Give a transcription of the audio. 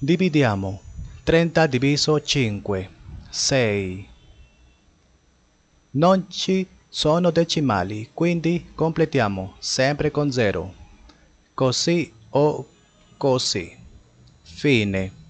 Dividiamo 30 diviso 5, 6. Non ci sono decimali, quindi completiamo sempre con 0. Così o così. Fine.